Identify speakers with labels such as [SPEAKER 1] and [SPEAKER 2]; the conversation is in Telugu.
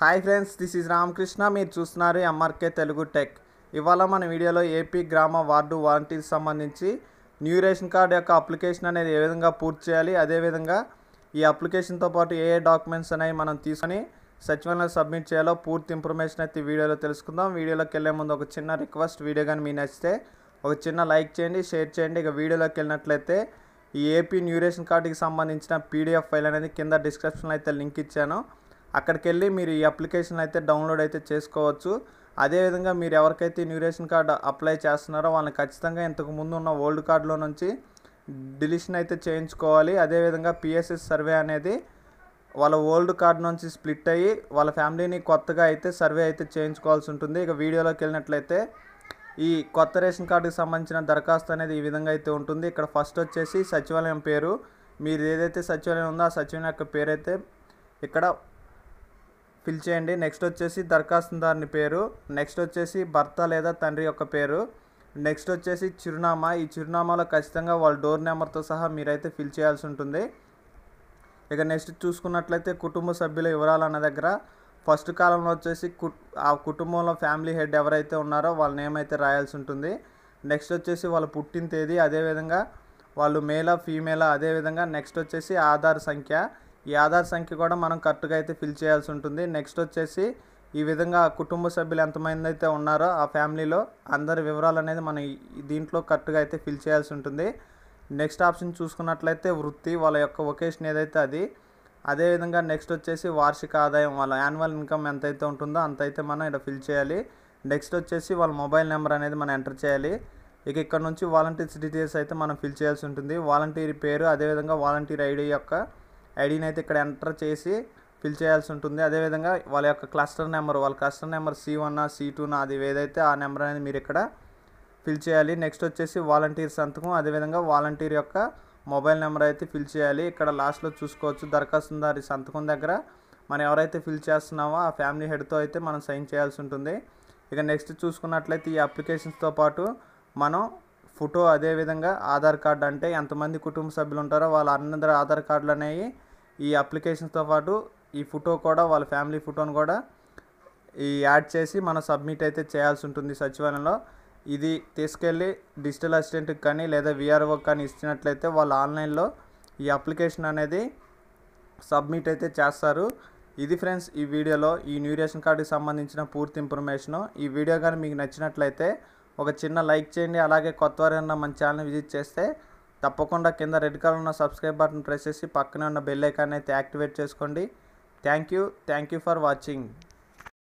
[SPEAKER 1] hi friends this is Ramakrishna మీరు చూస్తున్నారు ఎంఆర్కే తెలుగు టెక్ ఇవాళ మన వీడియోలో ఏపీ గ్రామ వార్డు వాలంటీర్స్ సంబంధించి న్యూ రేషన్ కార్డు యొక్క అప్లికేషన్ అనేది ఏ విధంగా పూర్తి చేయాలి అదేవిధంగా ఈ అప్లికేషన్తో పాటు ఏ ఏ డాక్యుమెంట్స్ అనేవి మనం తీసుకొని సచివాలయంలో సబ్మిట్ చేయాలో పూర్తి ఇన్ఫర్మేషన్ అయితే వీడియోలో తెలుసుకుందాం వీడియోలోకి వెళ్ళే ముందు ఒక చిన్న రిక్వెస్ట్ వీడియో కానీ మీరు నచ్చితే ఒక చిన్న లైక్ చేయండి షేర్ చేయండి ఇక వీడియోలోకి వెళ్ళినట్లయితే ఈ ఏపీ న్యూరేషన్ కార్డుకి సంబంధించిన పీడిఎఫ్ ఫైల్ అనేది కింద డిస్క్రిప్షన్లో అయితే లింక్ ఇచ్చాను అక్కడికి వెళ్ళి మీరు ఈ అప్లికేషన్ అయితే డౌన్లోడ్ అయితే చేసుకోవచ్చు అదేవిధంగా మీరు ఎవరికైతే న్యూ రేషన్ కార్డు అప్లై చేస్తున్నారో వాళ్ళని ఖచ్చితంగా ఇంతకుముందు ఉన్న ఓల్డ్ కార్డులో నుంచి డిలీషన్ అయితే చేయించుకోవాలి అదేవిధంగా పిఎస్ఎస్ సర్వే అనేది వాళ్ళ ఓల్డ్ కార్డు నుంచి స్ప్లిట్ అయ్యి వాళ్ళ ఫ్యామిలీని కొత్తగా అయితే సర్వే అయితే చేయించుకోవాల్సి ఉంటుంది ఇక వీడియోలోకి వెళ్ళినట్లయితే ఈ కొత్త రేషన్ కార్డుకి సంబంధించిన దరఖాస్తు అనేది ఈ విధంగా అయితే ఉంటుంది ఇక్కడ ఫస్ట్ వచ్చేసి సచివాలయం పేరు మీరు ఏదైతే సచివాలయం ఉందో ఆ సచివాలయం యొక్క పేరు అయితే ఇక్కడ ఫిల్ చేయండి నెక్స్ట్ వచ్చేసి దరఖాస్తుదారుని పేరు నెక్స్ట్ వచ్చేసి భర్త లేదా తండ్రి యొక్క పేరు నెక్స్ట్ వచ్చేసి చిరునామా ఈ చిరునామాలో ఖచ్చితంగా వాళ్ళ డోర్ నెంబర్తో సహా మీరైతే ఫిల్ చేయాల్సి ఉంటుంది ఇక నెక్స్ట్ చూసుకున్నట్లయితే కుటుంబ సభ్యుల వివరాలు అన్న దగ్గర ఫస్ట్ కాలంలో వచ్చేసి ఆ కుటుంబంలో ఫ్యామిలీ హెడ్ ఎవరైతే ఉన్నారో వాళ్ళ నేమ్ అయితే రాయాల్సి ఉంటుంది నెక్స్ట్ వచ్చేసి వాళ్ళ పుట్టిన తేదీ అదేవిధంగా వాళ్ళు మేలా ఫీమేలా అదేవిధంగా నెక్స్ట్ వచ్చేసి ఆధార్ సంఖ్య ఈ ఆధార్ సంఖ్య కూడా మనం కరెక్ట్గా అయితే ఫిల్ చేయాల్సి ఉంటుంది నెక్స్ట్ వచ్చేసి ఈ విధంగా కుటుంబ సభ్యులు ఎంతమంది అయితే ఉన్నారో ఆ ఫ్యామిలీలో అందరి వివరాలు అనేది మనం దీంట్లో కరెక్ట్గా అయితే ఫిల్ చేయాల్సి ఉంటుంది నెక్స్ట్ ఆప్షన్ చూసుకున్నట్లయితే వృత్తి వాళ్ళ యొక్క వొకేషన్ ఏదైతే అది అదేవిధంగా నెక్స్ట్ వచ్చేసి వార్షిక ఆదాయం వాళ్ళ యాన్యువల్ ఇన్కమ్ ఎంతైతే ఉంటుందో అంతైతే మనం ఇక్కడ ఫిల్ చేయాలి నెక్స్ట్ వచ్చేసి వాళ్ళ మొబైల్ నెంబర్ అనేది మనం ఎంటర్ చేయాలి ఇక ఇక్కడ నుంచి వాలంటీర్స్ డీటెయిల్స్ అయితే మనం ఫిల్ చేయాల్సి ఉంటుంది వాలంటీర్ పేరు అదేవిధంగా వాలంటీర్ ఐడి యొక్క ఐడిని అయితే ఇక్కడ ఎంటర్ చేసి ఫిల్ చేయాల్సి ఉంటుంది అదేవిధంగా వాళ్ళ యొక్క క్లస్టర్ నెంబర్ వాళ్ళ cluster number C one C టూనా అది ఏదైతే ఆ నెంబర్ అనేది మీరు ఇక్కడ ఫిల్ చేయాలి నెక్స్ట్ వచ్చేసి వాలంటీర్ సంతకం అదేవిధంగా వాలంటీర్ యొక్క మొబైల్ నెంబర్ అయితే ఫిల్ చేయాలి ఇక్కడ లాస్ట్లో చూసుకోవచ్చు దరఖాస్తుదారి సంతకం దగ్గర మనం ఎవరైతే ఫిల్ చేస్తున్నామో ఆ ఫ్యామిలీ హెడ్తో అయితే మనం సైన్ చేయాల్సి ఉంటుంది ఇక నెక్స్ట్ చూసుకున్నట్లయితే ఈ అప్లికేషన్స్తో పాటు మనం ఫోటో అదేవిధంగా ఆధార్ కార్డు అంటే ఎంతమంది కుటుంబ సభ్యులు ఉంటారో వాళ్ళ అందరి ఆధార్ కార్డులు అనేవి ఈ అప్లికేషన్స్తో పాటు ఈ ఫోటో కూడా వాళ్ళ ఫ్యామిలీ ఫోటోను కూడా ఈ యాడ్ చేసి మనం సబ్మిట్ అయితే చేయాల్సి ఉంటుంది సచివాలయంలో ఇది తీసుకెళ్ళి డిజిటల్ అసిస్టెంట్కి కానీ లేదా విఆర్ఓకి కానీ ఇచ్చినట్లయితే వాళ్ళు ఆన్లైన్లో ఈ అప్లికేషన్ అనేది సబ్మిట్ అయితే చేస్తారు ఇది ఫ్రెండ్స్ ఈ వీడియోలో ఈ న్యూ రేషన్ కార్డుకి సంబంధించిన పూర్తి ఇన్ఫర్మేషను ఈ వీడియో కానీ మీకు నచ్చినట్లయితే ఒక చిన్న లైక్ చేయండి అలాగే కొత్తవారైనా మన ఛానల్ని విజిట్ చేస్తే తప్పకుండా కింద రెడ్ కలర్ ఉన్న సబ్స్క్రైబ్ బటన్ ప్రెస్ చేసి పక్కనే ఉన్న బెల్ ఐకాన్ అయితే యాక్టివేట్ చేసుకోండి thank you thank you for watching